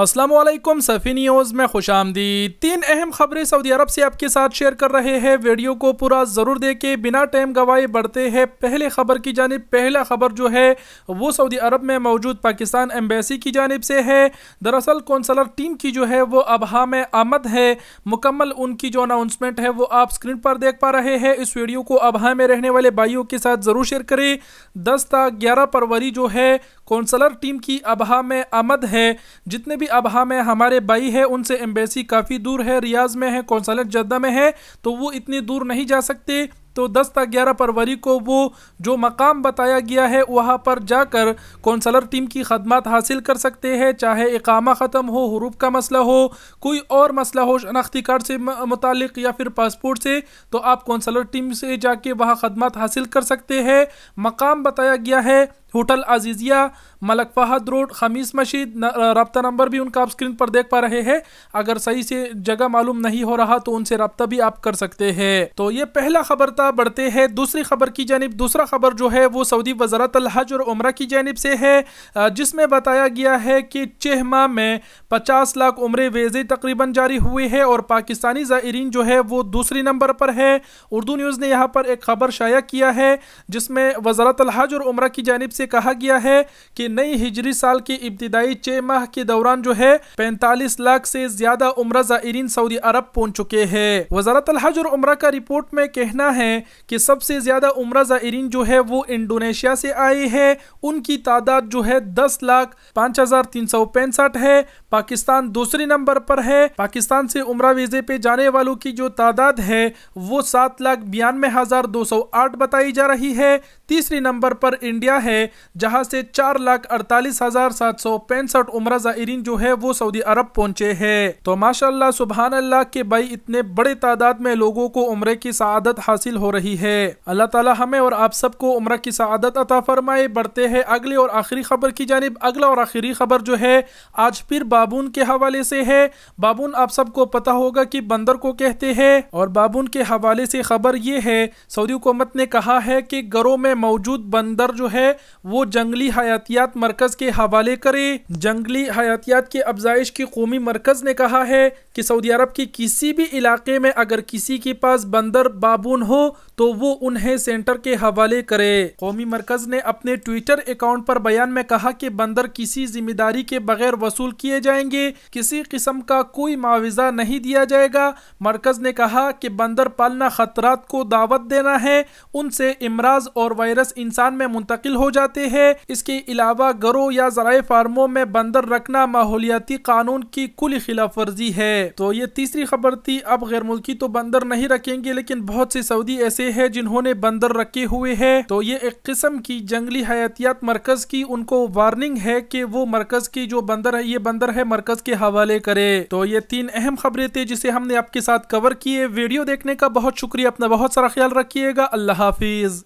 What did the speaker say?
Aslam सफ़ी news में खुश आमदी तीन अहम खबरें सऊदी अरब से आपके साथ शेयर कर रहे हैं वीडियो को पूरा ज़रूर देखें बिना टाइम गवाए बढ़ते हैं पहले खबर की जानब पहला खबर जो है वो सऊदी अरब में मौजूद पाकिस्तान एम्बेसी की जानब से है दरअसल कौंसलर टीम की जो है वो अबहा में आमद है मुकम्मल उनकी जो अनाउंसमेंट है वो आप स्क्रीन पर देख पा रहे हैं इस वीडियो को अबहा में रहने वाले भाइयों के साथ ज़रूर शेयर करें दस तक ग्यारह फरवरी जो है कौंसलर टीम की अबहा में आमद है जितने भी अबहा में हमारे भाई है उनसे एम्बेसी काफ़ी दूर है रियाज में है कौंसलर जद्दा में है तो वो इतनी दूर नहीं जा सकते तो 10 तक 11 फरवरी को वो जो मकाम बताया गया है वहाँ पर जाकर कौंसलर टीम की खदमात हासिल कर सकते हैं चाहे इकामा ख़त्म हो हरूब का मसला हो कोई और मसला हो शनाख्ती कार्ड से मुतल या फिर पासपोर्ट से तो आप कौंसलर टीम से जाके वहाँ खदमात हासिल कर सकते हैं मकाम बताया गया है hotel Aziziyah Malik Fahd road Khamis Mushait रबता नंबर भी उनका आप स्क्रीन पर देख पा रहे हैं अगर सही से जगह मालूम नहीं हो रहा तो उनसे रबता भी आप कर सकते हैं तो ये पहला खबर था बढ़ते हैं दूसरी खबर की जानब दूसरा खबर जो है वो सऊदी वजारत हज और उम्र की जानब से है जिसमें बताया गया है कि छह माह में पचास लाख उम्र वेजे तकरीबन जारी हुए हैं और पाकिस्तानी ज़ायरीन जो है वो दूसरी नंबर पर है उर्दू न्यूज़ ने यहाँ पर एक खबर शाया किया है जिसमें वजारत हज और उम्र की जानब से से कहा गया है कि नई हिजरी साल की इब्तदाई छह माह के दौरान जो है पैंतालीस लाख से ज्यादा उम्र जायरीन सऊदी अरब पहुंच चुके हैं वजारत हज और उम्र का रिपोर्ट में कहना है कि सबसे ज्यादा उम्र जायरीन जो है वो इंडोनेशिया से आए हैं उनकी तादाद जो है दस लाख पाँच हजार तीन सौ पैंसठ है पाकिस्तान दूसरे नंबर पर है पाकिस्तान से उम्र वीजे पे जाने वालों की जो तादाद है वो सात लाख बयानवे हजार दो सौ आठ बताई जा रही है तीसरे नंबर पर इंडिया है जहां से चार लाख अड़तालीस हजार सात सौ पैंसठ उम्र जायरीन जो है वो सऊदी अरब पहुंचे हैं तो माशा सुबहान अल्लाह के भाई इतने बड़े तादाद में लोगों को उम्र की शहादत हासिल हो रही है अल्लाह ताला हमें और आप सबको उम्र की शहादत अता फरमाए बढ़ते हैं अगले और आखिरी खबर की जानब अगला और आखिरी खबर जो है आज फिर बाबून के हवाले से है बाबून आप सबको पता होगा कि बंदर को कहते हैं और बाबून के हवाले से खबर ये है सऊदी हुकूमत ने कहा है कि घरों में मौजूद बंदर जो है वो जंगली हयातियात मरकज के हवाले करे जंगली हयातियात के अफजाइश की कौमी मरकज ने कहा है कि सऊदी अरब के किसी भी इलाके में अगर किसी के पास बंदर बाबून हो तो वो उन्हें सेंटर के हवाले करे कौमी मरकज ने अपने ट्विटर अकाउंट पर बयान में कहा कि बंदर किसी जिम्मेदारी के बगैर वसूल किए जाएंगे किसी किस्म का कोई मुआवजा नहीं दिया जाएगा मरकज ने कहा कि बंदर पालना खतरात को दावत देना है उनसे इमराज और वायरस इंसान में मुंतकिल हो जाता जाते हैं इसके अलावा घरों या जराये फार्मों में बंदर रखना माहौलियाती कानून की कुल खिलाफ वर्जी है तो ये तीसरी खबर थी अब गैर मुल्की तो बंदर नहीं रखेंगे लेकिन बहुत से सऊदी ऐसे है जिन्होंने बंदर रखे हुए है तो ये एक किस्म की जंगली हयातियात मरकज की उनको वार्निंग है की वो मरकज की जो बंदर है ये बंदर है मरकज के हवाले करे तो ये तीन अहम खबरें थे जिसे हमने आपके साथ कवर किए वीडियो देखने का बहुत शुक्रिया अपना बहुत सारा ख्याल रखिएगा अल्लाह हाफिज